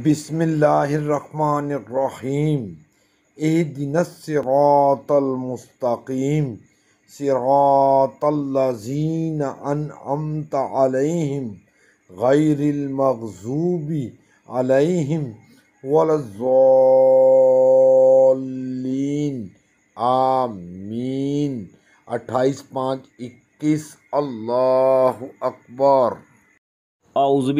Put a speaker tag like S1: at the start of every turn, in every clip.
S1: बिस्मिल्लाहिर्रहमानिर्रहीम बिसमीम एदिनसरातलमस्तकीम सरातल्लजीन अनअमत अलैहिम गैरिल मगज़ूबी अलैहिम वलज़ालीन आमीन अट्ठाईस पाँच इक्कीस अल्लाहु अकबर अउज़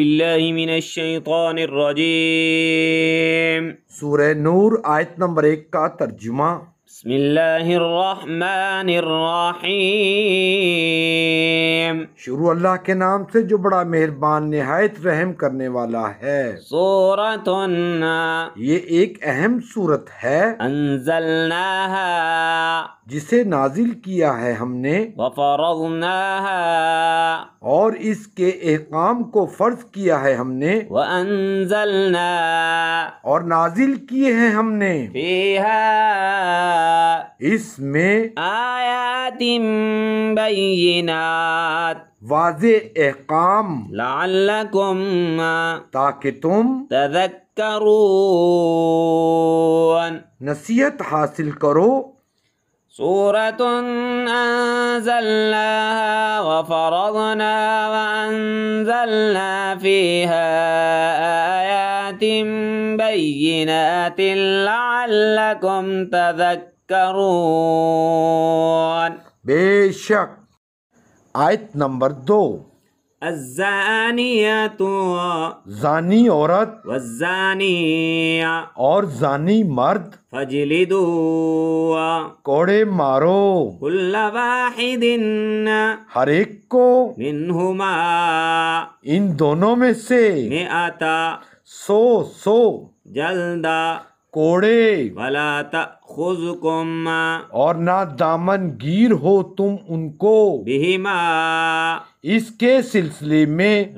S2: नूर आयत नंबर एक का तर्जुमा
S1: बसमीम शुरू अल्लाह के नाम से जो बड़ा मेहरबान नहायत रहम करने वाला है सूरत ये एक अहम सूरत है अनजलना
S2: जिसे नाजिल किया है हमने और इसके काम को फर्ज किया है हमने और नाजिल किए हैं हमने اسم آيات بينات واضح احکام لعلكم تاکہ تم تذکرون نصیحت حاصل کرو سورة أنزلناها وفرضنا وأنزلنا فيها آيات بينات لعلكم تذكرون تذكرون बेशक आयत नंबर दो الزانية जानी औरत والزانية और जानी मर्द فاجلدوا कोड़े मारो كل واحد हर एक को इन दोनों में से आता सो सो जल्दा कोड़े खुज कोमा
S1: और ना दामन गिर हो तुम उनको बेहिमा
S2: इसके सिलसिले में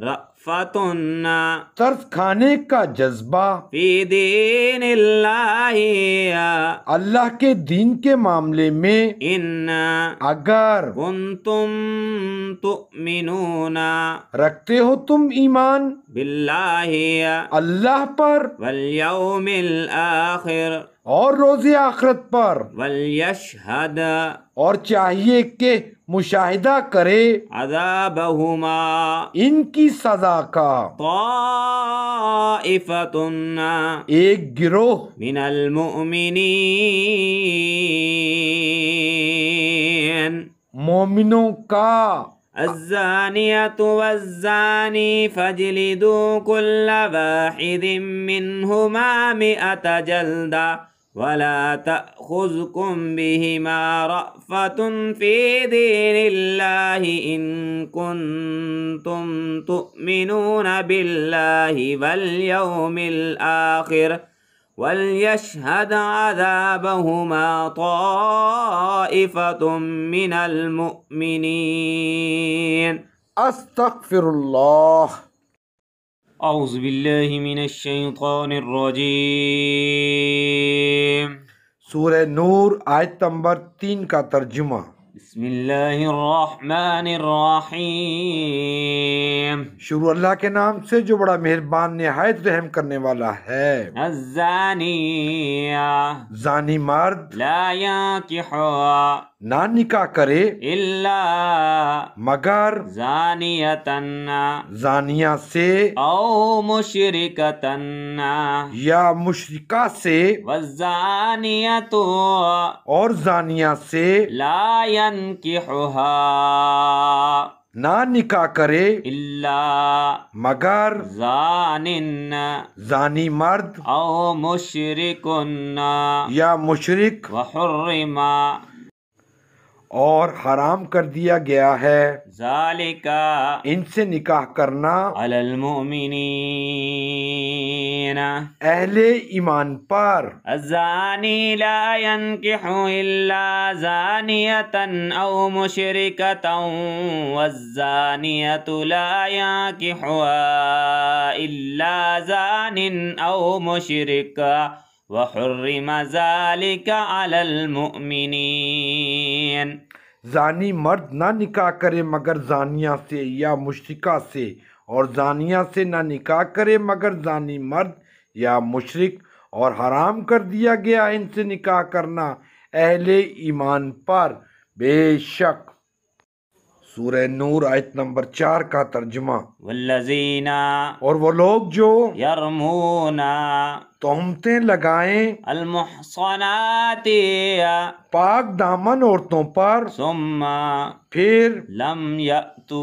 S2: तर्फ खाने का जज्बा दीन अल्लाह के दीन के मामले में इन अगर तुम तो मिनूना रखते हो तुम ईमान बिल्ला अल्लाह पर मिल आखिर और रोज़े आखरत पर हद और चाहिए के मुशाहिदा करे अजाबहुमा इनकी सजा का तौफतुन्ना एक गिरोह मिनल मुमिनीन मोमिनों का الزانية والزاني فاجلدوا كل واحد منهما مئة جلدة ولا تأخذكم بهما رأفة في دين الله إن كنتم تؤمنون بالله واليوم الآخر وليشهد عذابهما طائفة من المؤمنين أستغفر الله أعوذ بالله من الشيطان الرجيم सूर्य
S1: नूर आयत नंबर तीन का तर्जुमा
S2: बिस्मिल्लाहिर्रहमानिर्रहीम
S1: शुरू अल्लाह के नाम से जो बड़ा मेहरबान नहायत रहम करने वाला है अजानिया जानी मर्द
S2: लाया कि ना निकाह करे इल्ला मगर जानियतन्ना जानिया से ओ मुशरिकतन या मुशरिका से वजानिया और जानिया से लाया यनकिहुहा ना निका करे इल्ला मगर जानिन
S1: जानी मर्द
S2: औ मुशरिकुन
S1: या मुशरिक
S2: वहुर्रिमा
S1: और हराम कर दिया गया है जालिका इनसे निकाह करना अलमिन अहले ईमान
S2: पर जानी लायन के जानियतन औ मुशरकत वजानियत लाया कि इल्ला जानिन औ मुशरका वहुर्रिम जालिका अलल
S1: मुमिनी ज़ानियन जानी मर्द ना निकाह करे मगर जानिया से या मुशरिका से और जानिया से ना निकाह करे मगर जानी मर्द या मुशरक और हराम कर दिया गया इनसे निकाह करना अहले ईमान पर बेशक सूर्य नूर आयत नंबर चार का तर्जमा
S2: वल्लजीना और वो लोग जो यरमूना तोहमते लगाए अलमुहसनाती पाक दामन औरतों पर सुम्मा फिर लम यू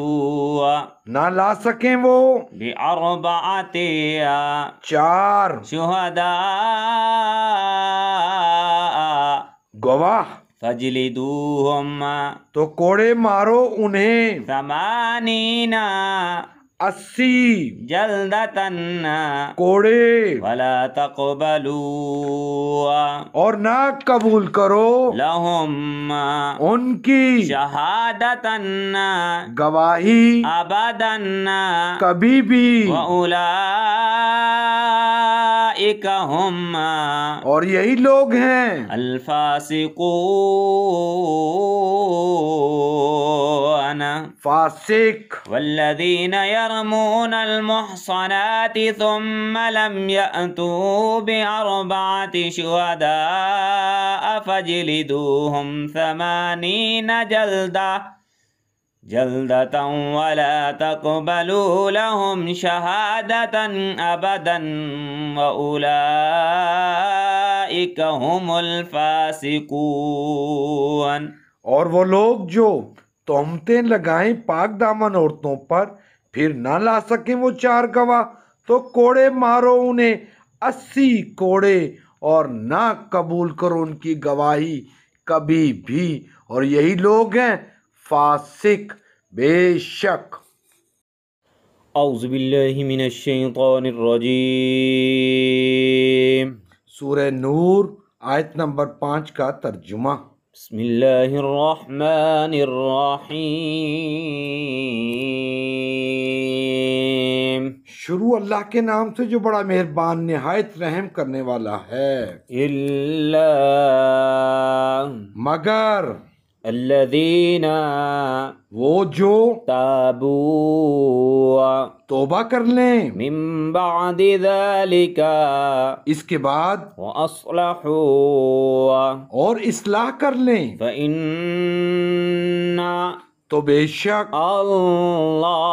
S2: ना ला सके वो भी चार शुहदा गवाह तजलिदूहुम तो कोड़े मारो उन्हें समानीना अस्सी जल्दतन कोड़े वाला तकबलू और ना कबूल करो लहुम उनकी शहादतन गवाही अबदन कभी भी उला और यही लोग हैं अल्फासिकून فاسق والذين يرمون المحصنات ثم لم يأتوا بأربعة شهداء فاجلدوهم ثمانين جلدة جلدة ولا تقبلوا لهم شهادة أبدا وأولئك هم
S1: الفاسقون اور وہ لوگ جو तोमते लगाएं पाक दामन औरतों पर फिर ना ला सकें वो चार गवाह तो कोड़े मारो उन्हें अस्सी कोड़े और ना कबूल करो उनकी गवाही कभी भी और यही लोग हैं फासिक बेशक
S2: अउज़बिल्लिमिनशैतानिर्रजीम नूर आयत नंबर पाँच का तर्जुमा بسم الله الرحمن
S1: الرحيم शुरू अल्लाह के नाम से जो बड़ा मेहरबान नहायत रहम करने वाला है इल्ला मगर अल्लदीना वो जो
S2: ताबू तोबा कर लें मिम्बादिका इसके बाद असलहू और इसलाह कर लें इन्ना तो बेशक
S1: अल्लाह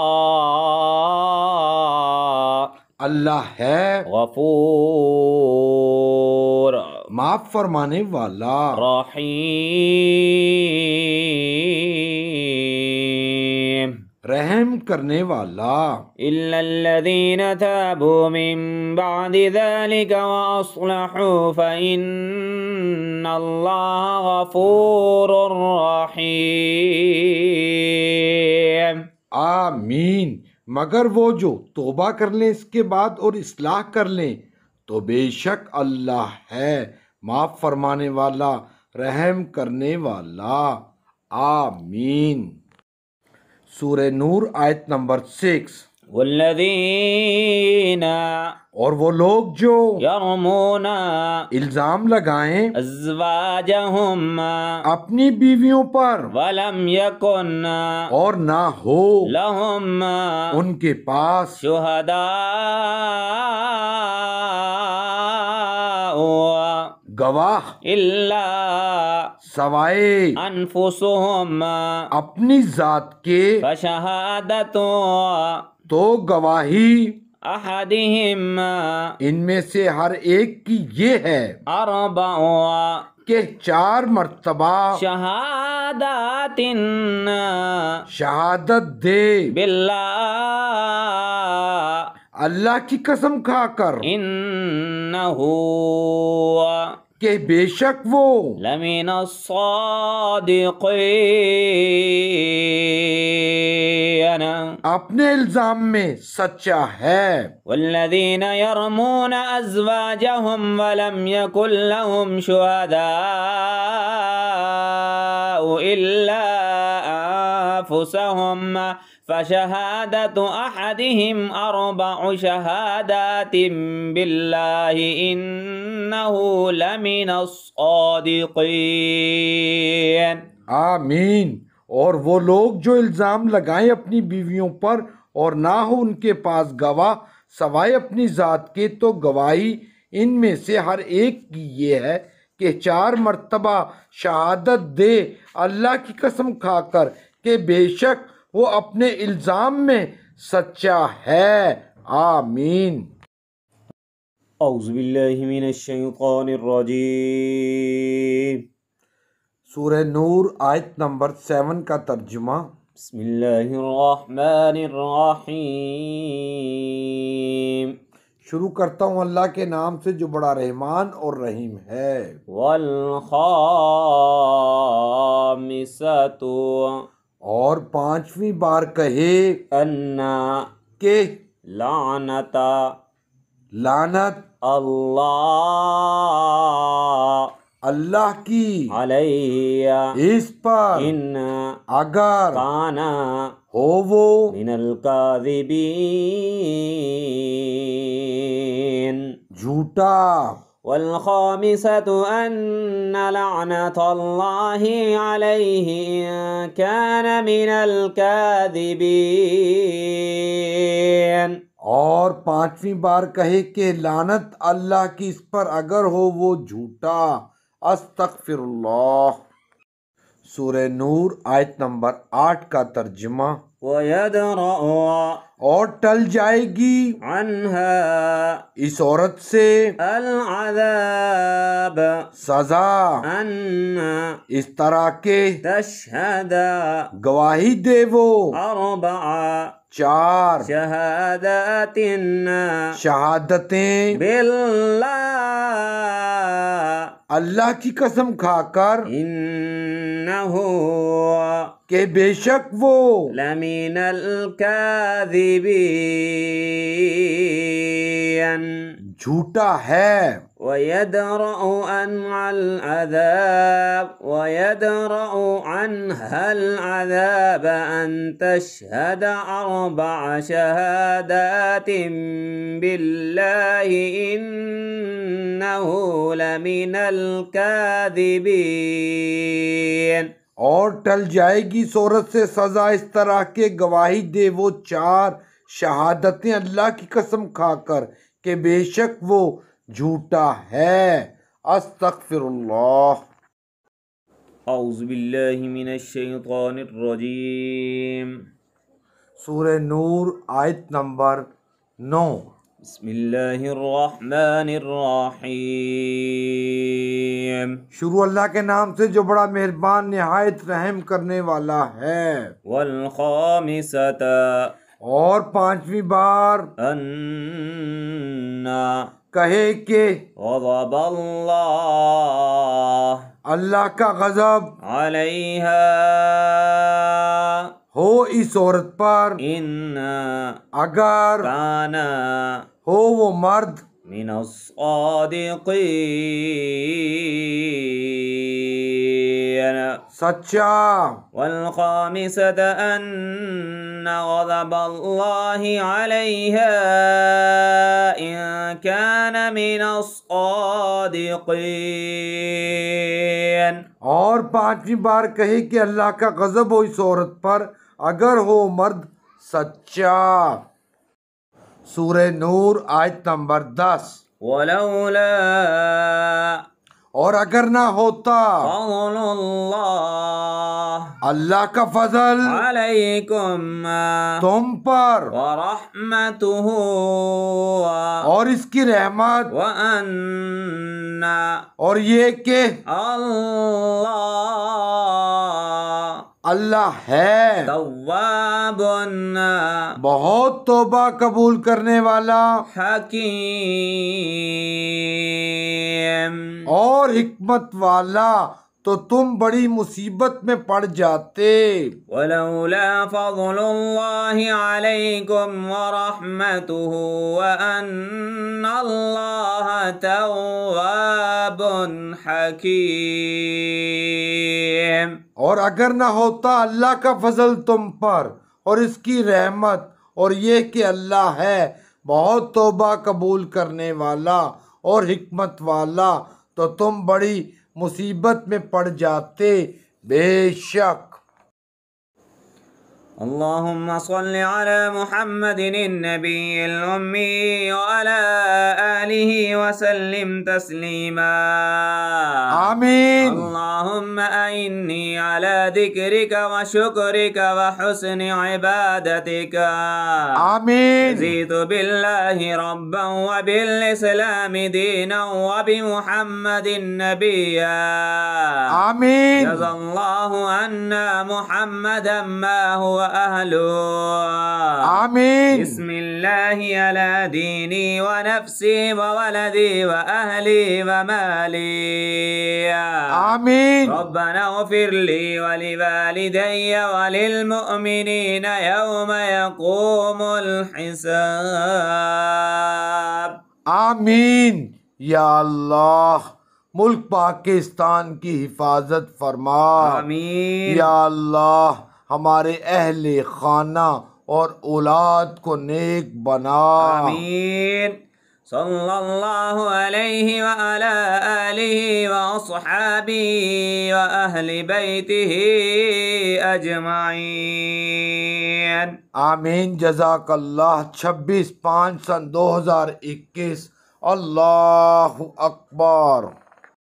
S1: अल्लाह है गफूर माफ फरमाने वाला
S2: रहीम रहम करने वाला इल्लल्लज़ीन तबू मिन बाद ज़ालिका व अस्लहू फइन्नल्लाह
S1: गफूरुर रहीम आमीन मगर वो जो तोबा कर लें इसके बाद और इस्लाह कर लें तो बेशक अल्लाह है माफ़ फरमाने वाला रहम करने वाला आमीन सूर्य नूर आयत नंबर सिक्स
S2: और वो लोग जो यमोना इल्जाम लगाए अपनी बीवियों पर वलम यकुन और ना हो लहुम उनके पास शुहदा गवाह इल्ला सवाए अनफुसुहुम अपनी जात के शहादतों तो गवाही अहदिहिम
S1: इनमें से हर एक की ये है अरबा के चार मरतबा शहादत शहादत
S2: दे बिल्ला अल्लाह की कसम खाकर हुआ के बेशक वो लमीन लमीना अपने इल्जाम में सच्चा है वल्लदीन यरमून अज़वाजहुम वलम यकुल लहुम शुहदाउ इल्ला अनफुसहुम فشهادة أحدهم أربع شهادات بالله إنه لمن الصادقين
S1: आमीन और वो लोग जो इल्ज़ाम लगाएं अपनी बीवियों पर और ना हो उनके पास गवाह सवाए अपनी ज़ात के तो गवाही इनमें से हर एक की ये है कि चार मरतबा शहादत दे अल्लाह की कसम खाकर के बेशक वो अपने इल्ज़ाम में सच्चा है आमीन सूर नूर आयत नंबर सेवन का तर्जुमा शुरू करता हूँ अल्लाह के नाम से जो बड़ा रहमान और रहीम
S2: है और पांचवी बार कहे अन्ना के लानता लानत अल्लाह अल्लाह की अलैया इस पर इन अगर आना हो वो मिनल काजिबीन झूठा والخامسة أن لعنة الله عليه إن كان من
S1: الكاذبين और पांचवी बार कहे के लानत अल्लाह की इस पर अगर हो वो झूठा अस्तगफिरुल्लाह सूर्य नूर आयत नंबर आठ का तर्जमा
S2: और टल जाएगी अनहा इस औरत से अल अल्लाब सजा अन्ना इस तरह के तशहदा गवाही दे वो अरबा चार शहादत शहादतें बिल्ला अल्लाह की कसम खाकर इन بے شک وہ लमीन कादिबीन جھوٹا ہے ويدرأ عن العذاب ويدرأ عنها العذاب أن تشهد أربع شهادات بالله إنه لمن الكاذبين
S1: और टल जाएगी सोरत से सज़ा इस तरह के गवाही दे वो चार शहादतें अल्लाह की कसम खाकर के बेशक वो झूठा है अस्तफ़िर
S2: अउज़बिल्लिमिनशैतरजीम
S1: सूर नूर आयत नंबर नौ बसमीम शुरू अल्लाह के नाम से जो बड़ा मेहरबान नहायत रहम करने वाला है और पांचवी बार अन्ना
S2: कहे के अल्लाह का गजब अलैहा हो इस औरत पर इन अगर काना हो वो मर्द मीन सच्चा والخامسة أن غضب الله عليها
S1: और पांचवी बार कही कि अल्लाह का गजब हो इस औरत पर अगर हो मर्द सच्चा सूर्य नूर आयत नंबर दस और अगर ना होता
S2: अल्लाह का फजल तुम पर और इसकी रहमत और ये के अल्लाह अल्लाह है
S1: बहुत तोबा कबूल करने वाला हकीम और हिकमत वाला तो तुम बड़ी मुसीबत में पड़ जाते
S2: हकीम
S1: और अगर ना होता अल्लाह का फजल तुम पर और इसकी रहमत और ये कि अल्लाह है बहुत तोबा कबूल करने वाला और हमत वाला तो तुम बड़ी मुसीबत में पड़ जाते बेशक اللهم
S2: صل على محمد النبي الأمي وعلى آله وسلم تسليما آمين اللهم أعني على ذكرك وشكرك وحسن عبادتك
S1: آمين زيد
S2: بالله ربا وبالإسلام دينا وبمحمد نبيا
S1: آمين جزا
S2: الله عنا محمدا ما هو وأهلها آمين بسم الله على ديني ونفسي وولدي وأهلي ومالي آمين ربنا اغفر لي ولوالدي وللمؤمنين يوم
S1: يقوم الحساب آمين يا الله ملک پاکستان کی حفاظت فرما آمین یا اللہ हमारे अहल खाना और औलाद को नेक बनामीन आमीन जजाक अल्लाह छब्बीस पाँच सन दो हज़ार इक्कीस अल्लाह अकबर